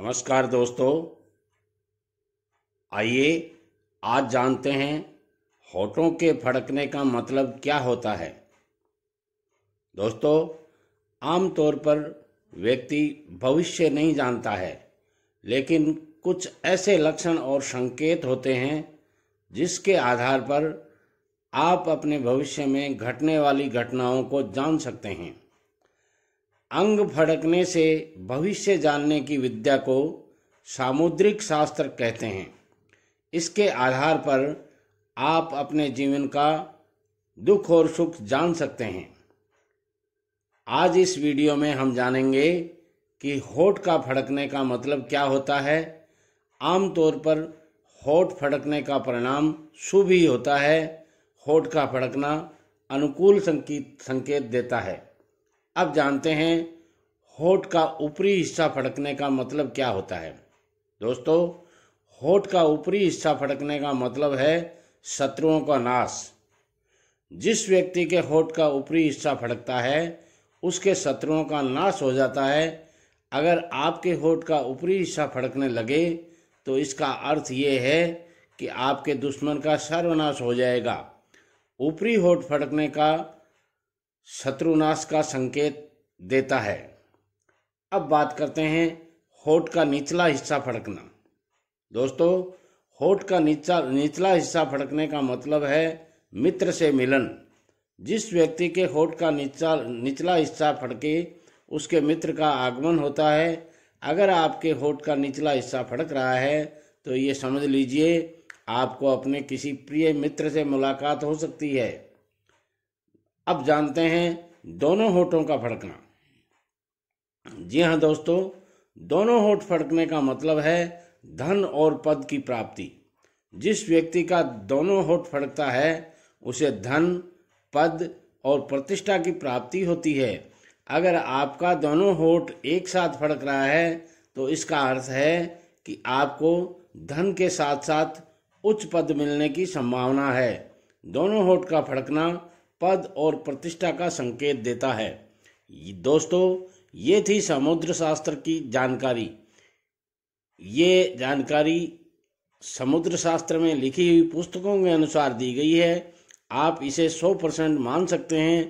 नमस्कार दोस्तों आइए आज जानते हैं होठों के फड़कने का मतलब क्या होता है दोस्तों आमतौर पर व्यक्ति भविष्य नहीं जानता है लेकिन कुछ ऐसे लक्षण और संकेत होते हैं जिसके आधार पर आप अपने भविष्य में घटने वाली घटनाओं को जान सकते हैं अंग फड़कने से भविष्य जानने की विद्या को सामुद्रिक शास्त्र कहते हैं इसके आधार पर आप अपने जीवन का दुख और सुख जान सकते हैं आज इस वीडियो में हम जानेंगे कि होठ का फड़कने का मतलब क्या होता है आमतौर पर होठ फड़कने का परिणाम शुभ ही होता है होठ का फड़कना अनुकूल संकेत संकेत देता है अब जानते हैं होठ का ऊपरी हिस्सा फटकने का मतलब क्या होता है दोस्तों होठ का ऊपरी हिस्सा फटकने का मतलब है शत्रुओं का नाश जिस व्यक्ति के होठ का ऊपरी हिस्सा फटकता है उसके शत्रुओं का नाश हो जाता है अगर आपके होठ का ऊपरी हिस्सा फटकने लगे तो इसका अर्थ ये है कि आपके दुश्मन का सर्वनाश हो जाएगा ऊपरी होठ फटकने का शत्रुनाश का संकेत देता है अब बात करते हैं होठ का निचला हिस्सा फड़कना दोस्तों होठ का नीचा निचला हिस्सा फड़कने का मतलब है मित्र से मिलन जिस व्यक्ति के होठ का निचला निचला हिस्सा फड़के उसके मित्र का आगमन होता है अगर आपके होठ का निचला हिस्सा फड़क रहा है तो ये समझ लीजिए आपको अपने किसी प्रिय मित्र से मुलाकात हो सकती है अब जानते हैं दोनों होठों का फड़कना जी हाँ दोस्तों दोनों होठ फड़कने का मतलब है धन और पद की प्राप्ति जिस व्यक्ति का दोनों होठ फड़कता है उसे धन पद और प्रतिष्ठा की प्राप्ति होती है अगर आपका दोनों होठ एक साथ फड़क रहा है तो इसका अर्थ है कि आपको धन के साथ साथ उच्च पद मिलने की संभावना है दोनों होठ का फड़कना पद और प्रतिष्ठा का संकेत देता है दोस्तों ये थी समुद्र शास्त्र की जानकारी ये जानकारी समुद्र शास्त्र में लिखी हुई पुस्तकों के अनुसार दी गई है आप इसे 100 परसेंट मान सकते हैं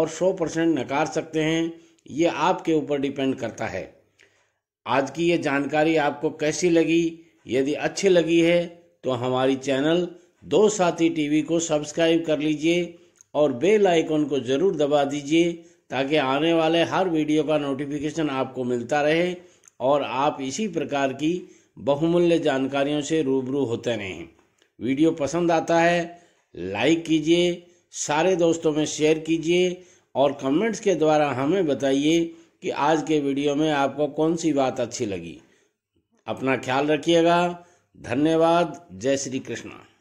और 100 परसेंट नकार सकते हैं ये आपके ऊपर डिपेंड करता है आज की ये जानकारी आपको कैसी लगी यदि अच्छी लगी है तो हमारी चैनल दो साथी टीवी को सब्सक्राइब कर लीजिए और बेल आइकन को ज़रूर दबा दीजिए ताकि आने वाले हर वीडियो का नोटिफिकेशन आपको मिलता रहे और आप इसी प्रकार की बहुमूल्य जानकारियों से रूबरू होते रहें वीडियो पसंद आता है लाइक कीजिए सारे दोस्तों में शेयर कीजिए और कमेंट्स के द्वारा हमें बताइए कि आज के वीडियो में आपको कौन सी बात अच्छी लगी अपना ख्याल रखिएगा धन्यवाद जय श्री कृष्णा